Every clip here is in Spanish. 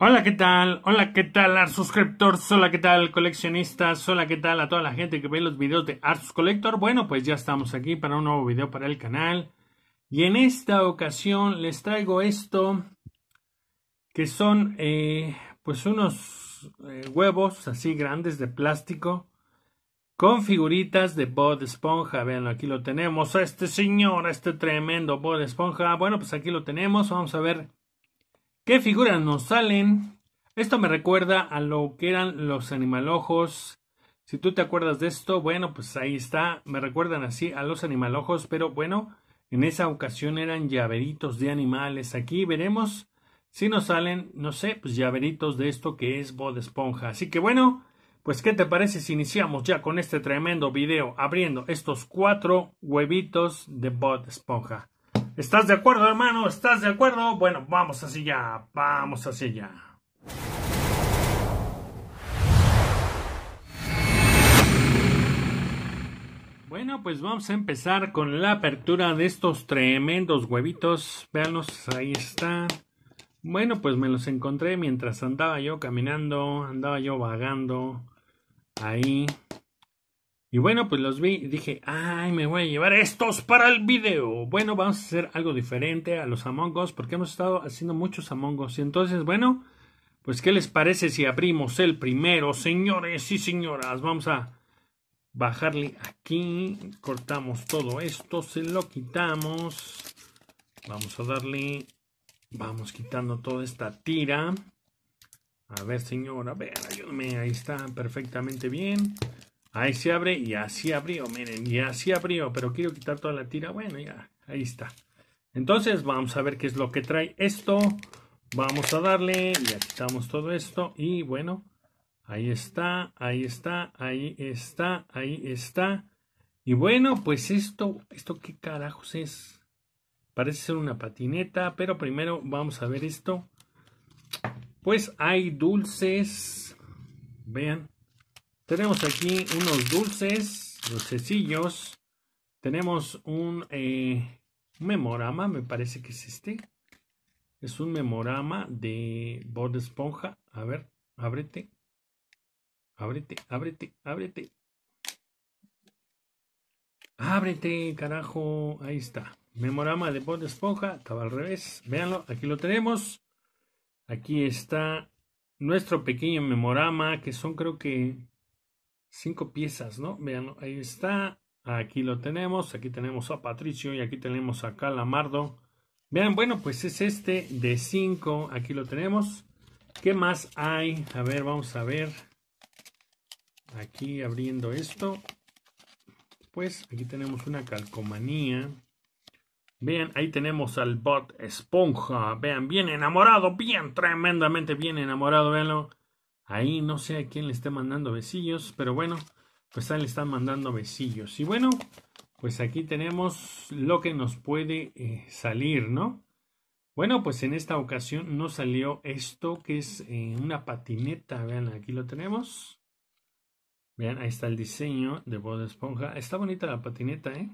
Hola, ¿qué tal? Hola, ¿qué tal, Art Suscriptors, Hola, ¿qué tal, coleccionistas? Hola, ¿qué tal a toda la gente que ve los videos de Arts Collector? Bueno, pues ya estamos aquí para un nuevo video para el canal. Y en esta ocasión les traigo esto, que son eh, pues unos eh, huevos así grandes de plástico con figuritas de Bob Esponja. Veanlo, aquí lo tenemos. A este señor, a este tremendo Bob Esponja. Bueno, pues aquí lo tenemos. Vamos a ver ¿Qué figuras nos salen? Esto me recuerda a lo que eran los animalojos. Si tú te acuerdas de esto, bueno, pues ahí está. Me recuerdan así a los animalojos, pero bueno, en esa ocasión eran llaveritos de animales. Aquí veremos si nos salen, no sé, pues llaveritos de esto que es Bob Esponja. Así que bueno, pues ¿qué te parece si iniciamos ya con este tremendo video abriendo estos cuatro huevitos de Bot Esponja? ¿Estás de acuerdo, hermano? ¿Estás de acuerdo? Bueno, vamos así ya. vamos así ya. Bueno, pues vamos a empezar con la apertura de estos tremendos huevitos. Veanlos, ahí están. Bueno, pues me los encontré mientras andaba yo caminando, andaba yo vagando ahí y bueno, pues los vi y dije, ay, me voy a llevar estos para el video. Bueno, vamos a hacer algo diferente a los amongos porque hemos estado haciendo muchos amongos Y entonces, bueno, pues ¿qué les parece si abrimos el primero, señores y señoras? Vamos a bajarle aquí, cortamos todo esto, se lo quitamos. Vamos a darle, vamos quitando toda esta tira. A ver, señora, a ver, ayúdame, ahí está perfectamente bien. Ahí se abre y así abrió, miren, y así abrió, pero quiero quitar toda la tira. Bueno, ya, ahí está. Entonces vamos a ver qué es lo que trae esto. Vamos a darle, ya quitamos todo esto y bueno, ahí está, ahí está, ahí está, ahí está. Y bueno, pues esto, esto qué carajos es. Parece ser una patineta, pero primero vamos a ver esto. Pues hay dulces, vean, tenemos aquí unos dulces, dulcecillos. Tenemos eh, un memorama, me parece que es este. Es un memorama de Bob de Esponja. A ver, ábrete. Ábrete, ábrete, ábrete. Ábrete, carajo. Ahí está. Memorama de Bob de Esponja. Estaba al revés. Véanlo, aquí lo tenemos. Aquí está nuestro pequeño memorama, que son creo que cinco piezas, ¿no? Vean, ahí está. Aquí lo tenemos. Aquí tenemos a Patricio y aquí tenemos a Calamardo. Vean, bueno, pues es este de 5. Aquí lo tenemos. ¿Qué más hay? A ver, vamos a ver. Aquí abriendo esto. Pues aquí tenemos una calcomanía. Vean, ahí tenemos al bot esponja. Vean, bien enamorado, bien tremendamente bien enamorado. Veanlo. Ahí no sé a quién le esté mandando besillos, pero bueno, pues ahí le están mandando besillos. Y bueno, pues aquí tenemos lo que nos puede eh, salir, ¿no? Bueno, pues en esta ocasión nos salió esto que es eh, una patineta. Vean, aquí lo tenemos. Vean, ahí está el diseño de Bob Esponja. Está bonita la patineta, ¿eh?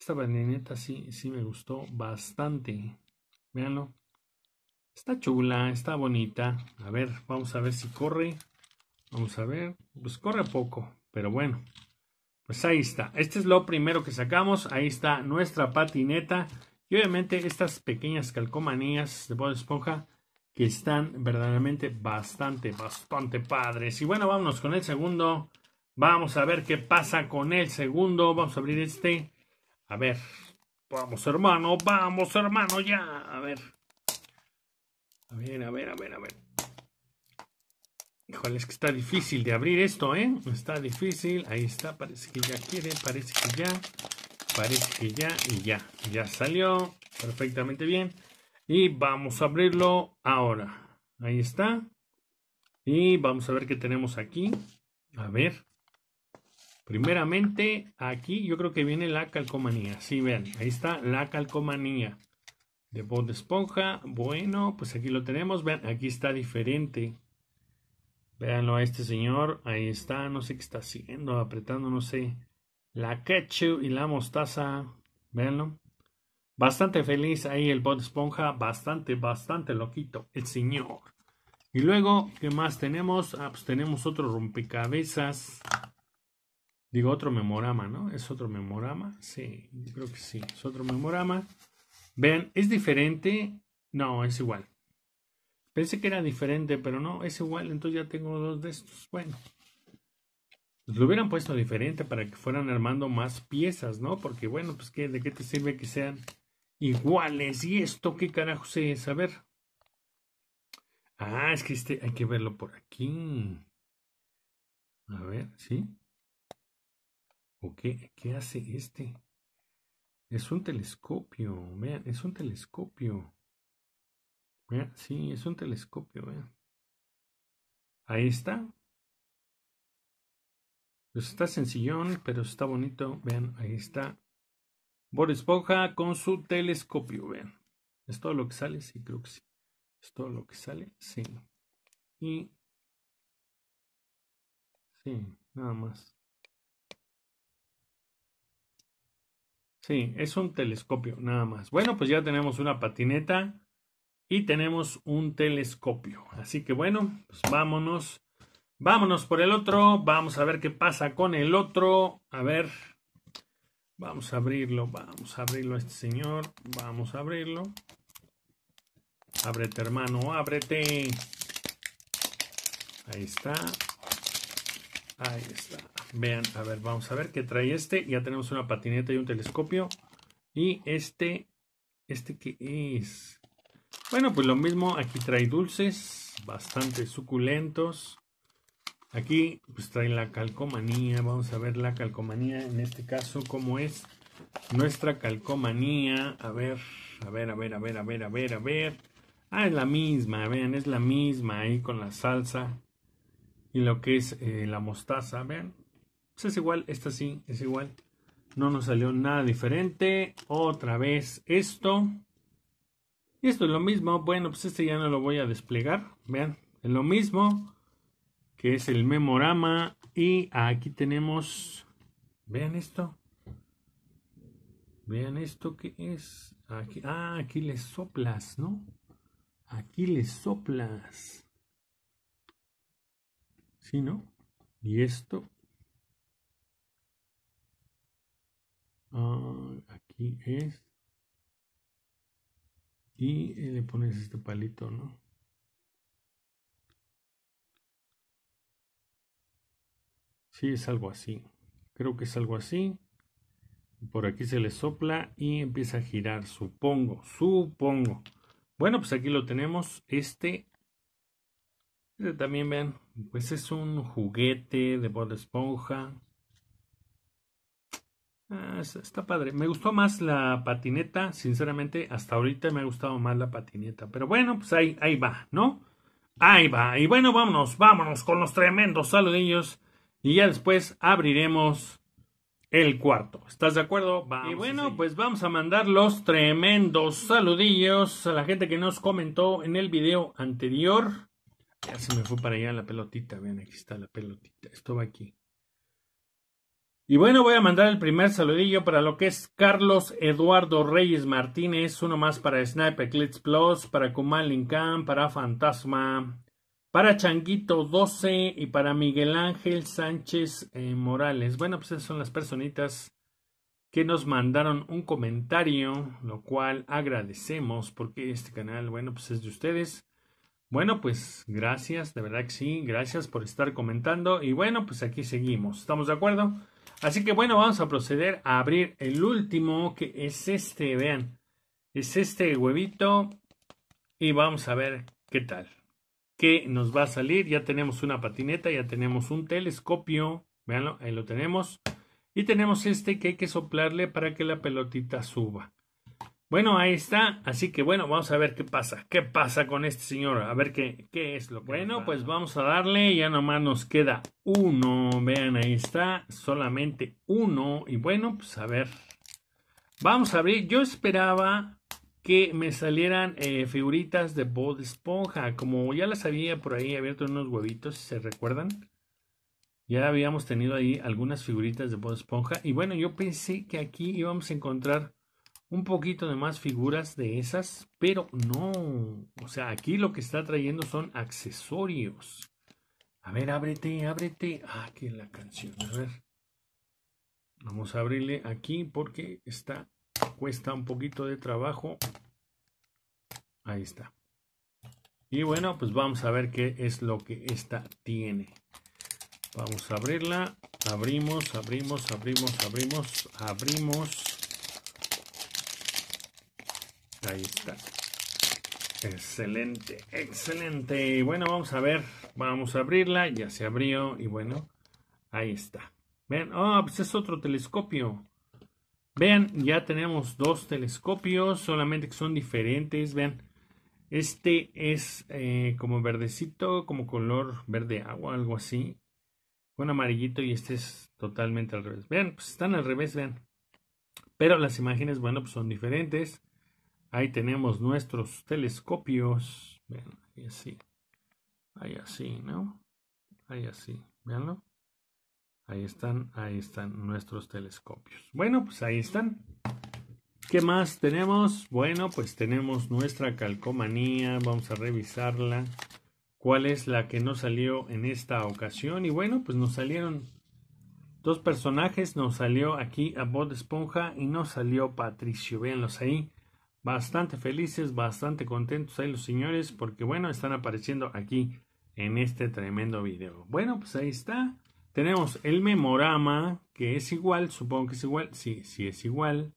Esta patineta sí, sí me gustó bastante. Veanlo. Está chula, está bonita. A ver, vamos a ver si corre. Vamos a ver. Pues corre poco, pero bueno. Pues ahí está. Este es lo primero que sacamos. Ahí está nuestra patineta. Y obviamente estas pequeñas calcomanías de Bob Esponja que están verdaderamente bastante, bastante padres. Y bueno, vámonos con el segundo. Vamos a ver qué pasa con el segundo. Vamos a abrir este. A ver. Vamos, hermano. Vamos, hermano, ya. A ver. A ver, a ver, a ver, a ver. Híjole, es que está difícil de abrir esto, ¿eh? Está difícil. Ahí está, parece que ya quiere, parece que ya. Parece que ya y ya. Ya salió perfectamente bien. Y vamos a abrirlo ahora. Ahí está. Y vamos a ver qué tenemos aquí. A ver. Primeramente, aquí yo creo que viene la calcomanía. Sí, vean, ahí está la calcomanía de bot de Esponja. Bueno, pues aquí lo tenemos. Vean, aquí está diferente. Véanlo a este señor. Ahí está. No sé qué está haciendo. Apretando, no sé. La ketchup y la mostaza. Véanlo. Bastante feliz ahí el bot de Esponja. Bastante, bastante loquito. El señor. Y luego, ¿qué más tenemos? Ah, pues tenemos otro rompecabezas. Digo, otro memorama, ¿no? ¿Es otro memorama? Sí, creo que sí. Es otro memorama. Vean, es diferente. No, es igual. Pensé que era diferente, pero no, es igual. Entonces ya tengo dos de estos. Bueno. Pues lo hubieran puesto diferente para que fueran armando más piezas, ¿no? Porque bueno, pues ¿qué, ¿de qué te sirve que sean iguales? ¿Y esto qué carajo es? A ver. Ah, es que este hay que verlo por aquí. A ver, ¿sí? ¿O qué, qué hace este? Es un telescopio, vean, es un telescopio. Vean, sí, es un telescopio, vean. Ahí está. Pues está sencillón, pero está bonito. Vean, ahí está. Boris Boja con su telescopio, vean. ¿Es todo lo que sale? Sí, creo que sí. ¿Es todo lo que sale? Sí. Y... Sí, nada más. Sí, es un telescopio, nada más. Bueno, pues ya tenemos una patineta y tenemos un telescopio. Así que bueno, pues vámonos. Vámonos por el otro. Vamos a ver qué pasa con el otro. A ver. Vamos a abrirlo. Vamos a abrirlo a este señor. Vamos a abrirlo. Ábrete, hermano. Ábrete. Ahí está. Ahí está. Vean, a ver, vamos a ver qué trae este. Ya tenemos una patineta y un telescopio. Y este, ¿este que es? Bueno, pues lo mismo, aquí trae dulces, bastante suculentos. Aquí pues, trae la calcomanía, vamos a ver la calcomanía, en este caso, cómo es nuestra calcomanía. A ver, a ver, a ver, a ver, a ver, a ver, a ver. Ah, es la misma, vean, es la misma ahí con la salsa y lo que es eh, la mostaza, vean. Pues es igual, esta sí, es igual. No nos salió nada diferente. Otra vez esto. Y esto es lo mismo. Bueno, pues este ya no lo voy a desplegar. Vean, es lo mismo. Que es el memorama. Y aquí tenemos. Vean esto. Vean esto que es. Aquí, ah, aquí le soplas, ¿no? Aquí le soplas. ¿Sí, no? Y esto Ah, aquí es. Y eh, le pones este palito, ¿no? Sí, es algo así. Creo que es algo así. Por aquí se le sopla y empieza a girar, supongo, supongo. Bueno, pues aquí lo tenemos. Este, este también, ven. pues es un juguete de de Esponja. Ah, está padre. Me gustó más la patineta, sinceramente, hasta ahorita me ha gustado más la patineta. Pero bueno, pues ahí, ahí va, ¿no? Ahí va. Y bueno, vámonos, vámonos con los tremendos saludillos. Y ya después abriremos el cuarto. ¿Estás de acuerdo? Vamos y bueno, pues vamos a mandar los tremendos saludillos a la gente que nos comentó en el video anterior. Ya se me fue para allá la pelotita. Vean, aquí está la pelotita. Esto va aquí. Y bueno, voy a mandar el primer saludillo para lo que es Carlos Eduardo Reyes Martínez, uno más para Sniper Clips Plus, para Kumal para Fantasma, para Changuito 12 y para Miguel Ángel Sánchez eh, Morales. Bueno, pues esas son las personitas que nos mandaron un comentario, lo cual agradecemos porque este canal, bueno, pues es de ustedes. Bueno, pues gracias, de verdad que sí, gracias por estar comentando y bueno, pues aquí seguimos, ¿estamos de acuerdo? Así que bueno, vamos a proceder a abrir el último que es este, vean, es este huevito y vamos a ver qué tal, qué nos va a salir, ya tenemos una patineta, ya tenemos un telescopio, veanlo, ahí lo tenemos y tenemos este que hay que soplarle para que la pelotita suba. Bueno, ahí está. Así que bueno, vamos a ver qué pasa. ¿Qué pasa con este señor? A ver qué, qué es lo que. Bueno, pues vamos a darle. Ya nomás nos queda uno. Vean, ahí está. Solamente uno. Y bueno, pues a ver. Vamos a abrir. Yo esperaba que me salieran eh, figuritas de Bob Esponja. Como ya las había por ahí abierto unos huevitos, si se recuerdan. Ya habíamos tenido ahí algunas figuritas de Bob Esponja. Y bueno, yo pensé que aquí íbamos a encontrar un poquito de más figuras de esas, pero no. O sea, aquí lo que está trayendo son accesorios. A ver, ábrete, ábrete. aquí ah, en la canción. A ver. Vamos a abrirle aquí porque está cuesta un poquito de trabajo. Ahí está. Y bueno, pues vamos a ver qué es lo que esta tiene. Vamos a abrirla. Abrimos, abrimos, abrimos, abrimos, abrimos ahí está. Excelente, excelente. Bueno, vamos a ver. Vamos a abrirla. Ya se abrió. Y bueno, ahí está. Vean, ah, pues es otro telescopio. Vean, ya tenemos dos telescopios, solamente que son diferentes. Vean, este es eh, como verdecito, como color verde agua, algo así. Con amarillito y este es totalmente al revés. Vean, pues están al revés, vean. Pero las imágenes, bueno, pues son diferentes. Ahí tenemos nuestros telescopios. Vean, ahí así. Ahí así, ¿no? Ahí así. Veanlo. Ahí están, ahí están nuestros telescopios. Bueno, pues ahí están. ¿Qué más tenemos? Bueno, pues tenemos nuestra calcomanía. Vamos a revisarla. ¿Cuál es la que no salió en esta ocasión? Y bueno, pues nos salieron dos personajes. Nos salió aquí a de Esponja y nos salió Patricio. Véanlos ahí bastante felices, bastante contentos ahí los señores, porque bueno, están apareciendo aquí en este tremendo video. Bueno, pues ahí está. Tenemos el memorama, que es igual, supongo que es igual, sí, sí es igual.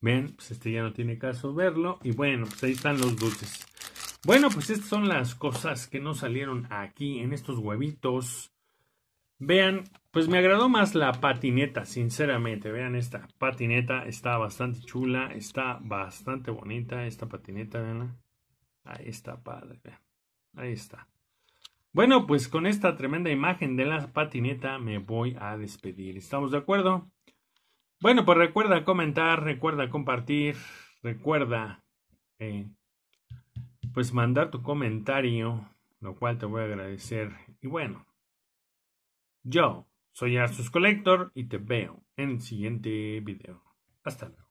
Ven, pues este ya no tiene caso verlo. Y bueno, pues ahí están los dulces. Bueno, pues estas son las cosas que no salieron aquí en estos huevitos. Vean pues me agradó más la patineta, sinceramente. Vean esta patineta, está bastante chula, está bastante bonita esta patineta, veanla. Ahí está, padre, Ahí está. Bueno, pues con esta tremenda imagen de la patineta me voy a despedir. ¿Estamos de acuerdo? Bueno, pues recuerda comentar, recuerda compartir, recuerda eh, pues mandar tu comentario, lo cual te voy a agradecer. Y bueno, yo soy sus Collector y te veo en el siguiente video. Hasta luego.